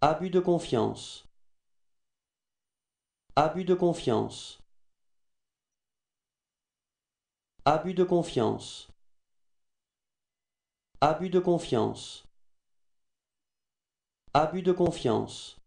Abus de confiance. Abus de confiance. Abus de confiance. Abus de confiance. Abus de confiance.